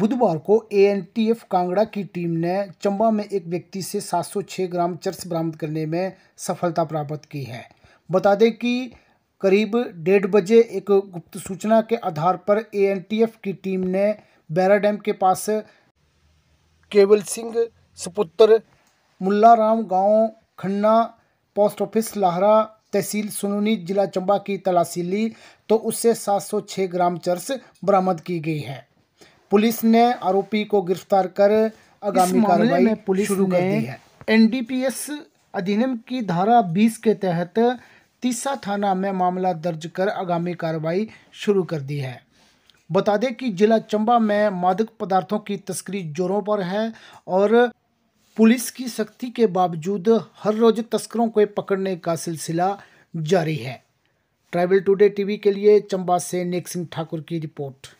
बुधवार को एएनटीएफ कांगड़ा की टीम ने चंबा में एक व्यक्ति से 706 ग्राम चर्स बरामद करने में सफलता प्राप्त की है बता दें कि करीब डेढ़ बजे एक गुप्त सूचना के आधार पर एएनटीएफ की टीम ने बैरा डैम के पास केवल सिंह सपुत्र मुल्लाराम गांव खन्ना पोस्ट ऑफिस लाहरा तहसील सुनूनी जिला चंबा की तलाशी ली तो उससे 706 ग्राम चर्स बरामद की गई है पुलिस ने आरोपी को गिरफ्तार कर आगामी कार्रवाई पुलिस शुरू कर दी है एनडीपीएस अधिनियम की धारा 20 के तहत तीसरा थाना में मामला दर्ज कर आगामी कार्रवाई शुरू कर दी है बता दें कि जिला चंबा में मादक पदार्थों की तस्करी जोरों पर है और पुलिस की सख्ती के बावजूद हर रोज तस्करों को पकड़ने का सिलसिला जारी है ट्राइबल टुडे टीवी के लिए चंबा से नेक सिंह ठाकुर की रिपोर्ट